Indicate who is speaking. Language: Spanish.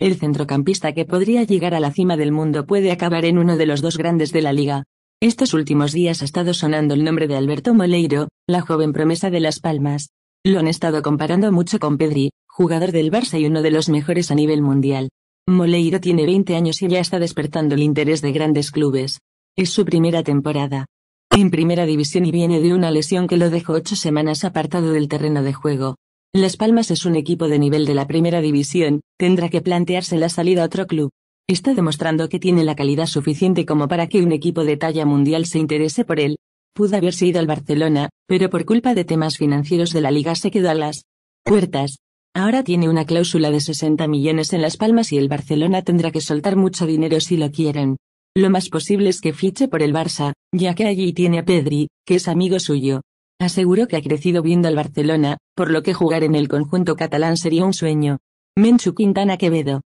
Speaker 1: El centrocampista que podría llegar a la cima del mundo puede acabar en uno de los dos grandes de la liga. Estos últimos días ha estado sonando el nombre de Alberto Moleiro, la joven promesa de Las Palmas. Lo han estado comparando mucho con Pedri, jugador del Barça y uno de los mejores a nivel mundial. Moleiro tiene 20 años y ya está despertando el interés de grandes clubes. Es su primera temporada en primera división y viene de una lesión que lo dejó ocho semanas apartado del terreno de juego. Las Palmas es un equipo de nivel de la primera división, tendrá que plantearse la salida a otro club. Está demostrando que tiene la calidad suficiente como para que un equipo de talla mundial se interese por él. Pudo haberse ido al Barcelona, pero por culpa de temas financieros de la liga se quedó a las puertas. Ahora tiene una cláusula de 60 millones en Las Palmas y el Barcelona tendrá que soltar mucho dinero si lo quieren. Lo más posible es que fiche por el Barça, ya que allí tiene a Pedri, que es amigo suyo. Aseguró que ha crecido viendo al Barcelona, por lo que jugar en el conjunto catalán sería un sueño. Menchu Quintana Quevedo,